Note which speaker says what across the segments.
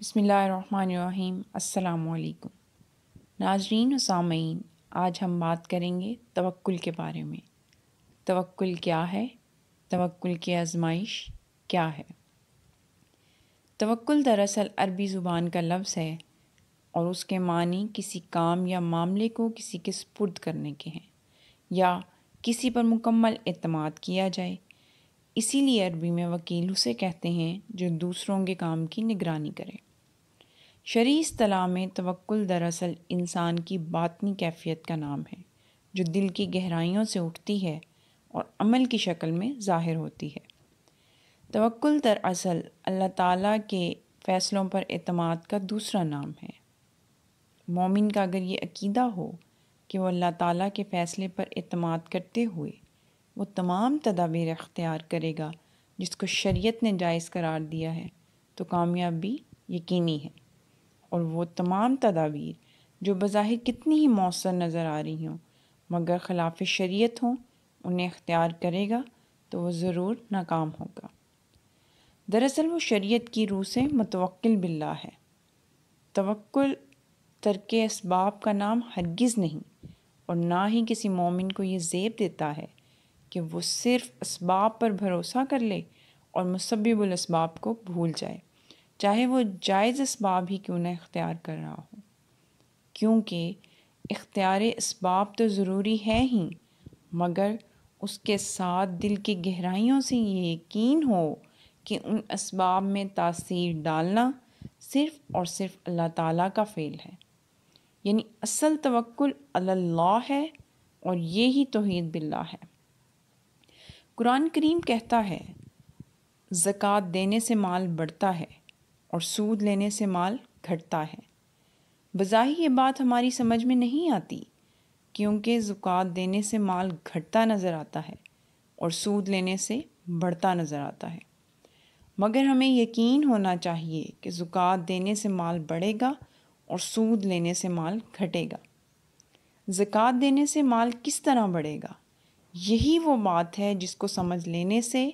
Speaker 1: बसमीम् अल्लाम नाजरीन सामीन आज हम बात करेंगे तवक्ल के बारे में तवक्ल क्या है तवक्ल की आजमाइश क्या है तवक्ल दरअसल अरबी ज़ुबान का लफ्ज़ है और उसके मानी किसी काम या मामले को किसी के सपुर्द करने के हैं या किसी पर मुकम्मल अतमाद किया जाए इसीलिए अरबी में वकील उसे कहते हैं जो दूसरों के काम की निगरानी करें शरी तला में तवक्ल दरअसल इंसान की बातनी कैफियत का नाम है जो दिल की गहराइयों से उठती है और अमल की शक्ल में ज़ाहिर होती है तवक्ल दरअसल अल्लाह ताला के फ़ैसलों पर अतमाद का दूसरा नाम है मोमिन का अगर ये अकीदा हो कि वो अल्लाह ताला के फ़ैसले पर अतमाद करते हुए वो तमाम तदाबीर अख्तियार करेगा जिसको शरीयत ने जायज़ करार दिया है तो कामयाबी यकीनी है और वो तमाम तदावीर जो बज़ाहिर कितनी ही मौसर नज़र आ रही हों मगर ख़िलाफ़ शरीयत हों उन्हें अख्तियार करेगा तो वह ज़रूर नाकाम होगा दरअसल वो शरीयत की रूह से मतवक्ल बिल्ला है तवक्ल तरक इसबाब का नाम हरगिज़ नहीं और ना ही किसी मोमिन को ये जेब देता है कि वो सिर्फ़ इसबाब पर भरोसा कर ले और मुसब्बिबुल इसबाब को भूल जाए चाहे वो जायज़ इसबाब ही क्यों ना इख्तियार कर रहा हो क्योंकि इख्तियार इसबाब तो ज़रूरी है ही मगर उसके साथ दिल की गहराइयों से ये यकीन हो कि उन इसबाब में तासीर डालना सिर्फ़ और सिर्फ अल्लाह ताला का फ़ेल है यानी असल तवक्ल अल्लाह है और ये ही तोहद बिल्ला है कुरान करीम कहता है ज़क़़त देने से माल बढ़ता है और सूद लेने से माल घटता है बज़ाही ये बात हमारी समझ में नहीं आती क्योंकि ज़ुकात देने से माल घटता नज़र आता है और सूद लेने से बढ़ता नज़र आता है मगर हमें यकीन होना चाहिए कि ज़ुकात देने से माल बढ़ेगा और सूद लेने से माल घटेगा ज़क़़त देने से माल किस तरह बढ़ेगा यही वो बात है जिसको समझ लेने से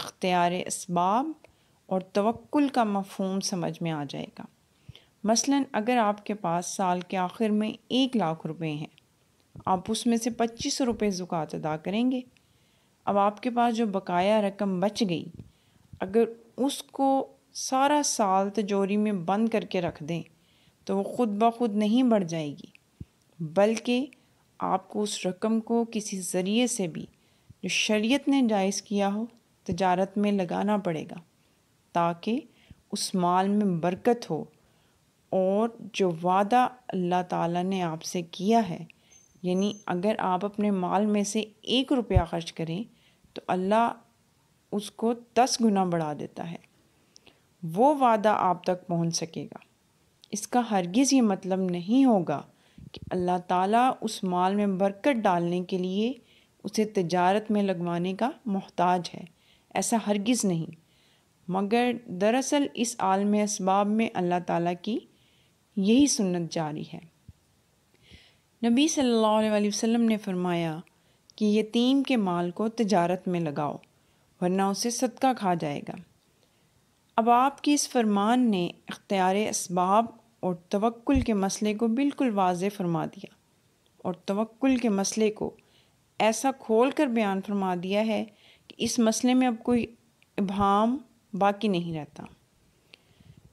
Speaker 1: अख्तियार इसबाब और तवक्ल का मफहम समझ में आ जाएगा मसलन अगर आपके पास साल के आखिर में एक लाख रुपए हैं आप उसमें से पच्चीस रुपये ज़ुकात अदा करेंगे अब आपके पास जो बकाया रकम बच गई अगर उसको सारा साल तजोरी में बंद करके रख दें तो वो ख़ुद ब खुद नहीं बढ़ जाएगी बल्कि आपको उस रकम को किसी ज़रिए से भी जो शरीयत ने जायज़ किया हो तजारत में लगाना पड़ेगा ताकि उस माल में बरकत हो और जो वादा अल्लाह ताला ने आपसे किया है यानी अगर आप अपने माल में से एक रुपया खर्च करें तो अल्लाह उसको दस गुना बढ़ा देता है वो वादा आप तक पहुंच सकेगा इसका हरगिज़ ये मतलब नहीं होगा कि अल्लाह ताला उस माल में बरकत डालने के लिए उसे तजारत में लगवाने का मोहताज है ऐसा हरगिज़ नहीं मगर दरअसल इस आलम इसबाब में अल्लाह ताला की यही सुन्नत जारी है नबी सल्लल्लाहु अलैहि वसल्लम ने फरमाया कि यतीम के माल को तजारत में लगाओ वरना उसे सदका खा जाएगा अब आपकी इस फरमान ने इख्तियार इसबाब और तवक्ल के मसले को बिल्कुल वाज फरमा दिया और तवक्ल के मसले को ऐसा खोल कर बयान फरमा दिया है कि इस मसले में अब कोई इबाम बाकी नहीं रहता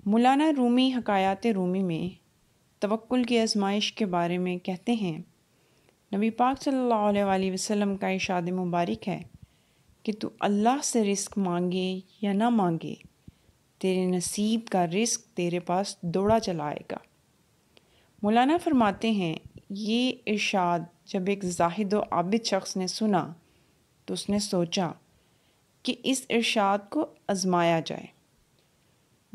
Speaker 1: मौलाना रूमी हकायात रूमी में तवक्ल की आजमाइश के बारे में कहते हैं नबी पाक सल्लल्लाहु अलैहि वसल्लम का इशाद मुबारक है कि तू अल्लाह से रिस्क मांगे या ना मांगे तेरे नसीब का रिस्क तेरे पास दौड़ा चला आएगा मौलाना फरमाते हैं ये इरशाद जब एक जाहिद आबिद शख्स ने सुना तो उसने सोचा कि इस इरशाद को आजमाया जाए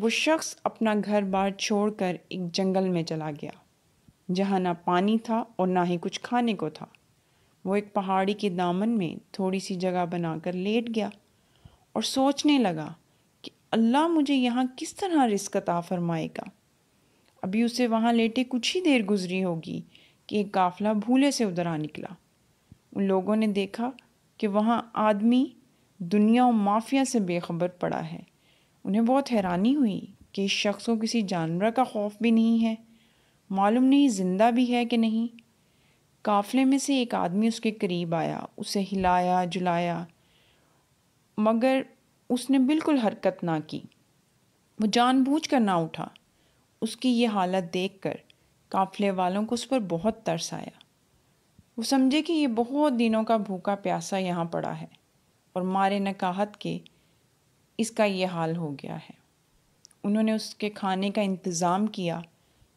Speaker 1: वो शख्स अपना घर बार छोड़कर एक जंगल में चला गया जहाँ ना पानी था और ना ही कुछ खाने को था वो एक पहाड़ी के दामन में थोड़ी सी जगह बनाकर लेट गया और सोचने लगा कि अल्लाह मुझे यहाँ किस तरह रिस्क अता फरमाएगा अभी उसे वहाँ लेटे कुछ ही देर गुजरी होगी कि एक काफ़िला भूले से उधर आ निकला उन लोगों ने देखा कि वहाँ आदमी दुनिया माफिया से बेखबर पड़ा है उन्हें बहुत हैरानी हुई कि इस शख्स को किसी जानवर का खौफ भी नहीं है मालूम नहीं जिंदा भी है कि नहीं काफ़िले में से एक आदमी उसके करीब आया उसे हिलाया जुलाया मगर उसने बिल्कुल हरकत ना की वो जानबूझ कर ना उठा उसकी ये हालत देखकर काफ़िले वालों को उस पर बहुत तरस आया वो समझे कि ये बहुत दिनों का भूखा प्यासा यहाँ पड़ा है और मारे नकाहत के इसका ये हाल हो गया है उन्होंने उसके खाने का इंतज़ाम किया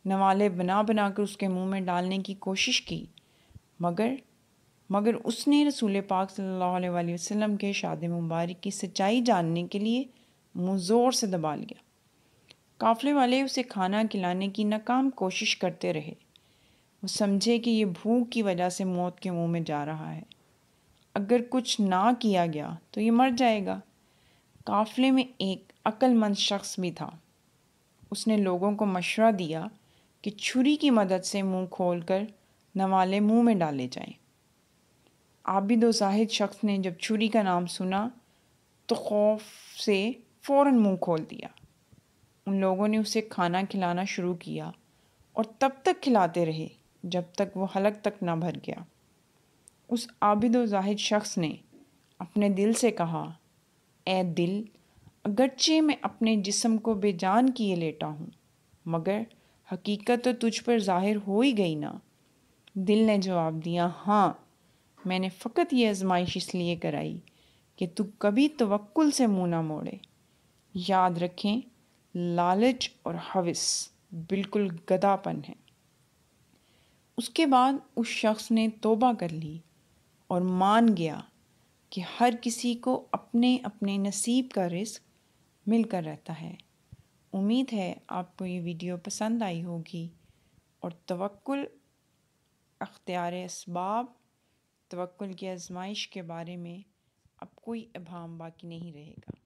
Speaker 1: नवाले बना बना कर उसके मुंह में डालने की कोशिश की मगर मगर उसने रसूल पाक सल्लल्लाहु अलैहि वसल्लम के शाद मुबारक की सच्चाई जानने के लिए मुँह से दबा लिया काफ़ले वाले उसे खाना खिलाने की नाकाम कोशिश करते रहे वो समझे कि ये भूख की वजह से मौत के मुंह में जा रहा है अगर कुछ ना किया गया तो ये मर जाएगा काफ़िले में एक अक्लमंद शख्स भी था उसने लोगों को मशवरा दिया कि छुरी की मदद से मुंह खोलकर नवाले मुंह में डाले जाएं। आबिद व जाहिद शख्स ने जब छुरी का नाम सुना तो खौफ से फ़ौर मुंह खोल दिया उन लोगों ने उसे खाना खिलाना शुरू किया और तब तक खिलाते रहे जब तक वो हलक तक ना भर गया उस आबिद व जाहिद शख्स ने अपने दिल से कहा ए दिल अगरचे मैं अपने जिस्म को बेजान किए लेटा हूँ मगर हकीकत तो तुझ पर जाहिर हो ही गई ना दिल ने जवाब दिया हाँ मैंने फ़कत ये आजमाइश इसलिए कराई कि तू कभी तवक्ल से मुँह ना मोड़े याद रखें लालच और हविस बिल्कुल गदापन है उसके बाद उस शख्स ने तोबा कर ली और मान गया कि हर किसी को अपने अपने नसीब का रिस्क मिलकर रहता है उम्मीद है आपको ये वीडियो पसंद आई होगी और तवक्ल अख्तियार इसबाब तवक्कुल की आजमाइश के बारे में अब कोई अभाम बाकी नहीं रहेगा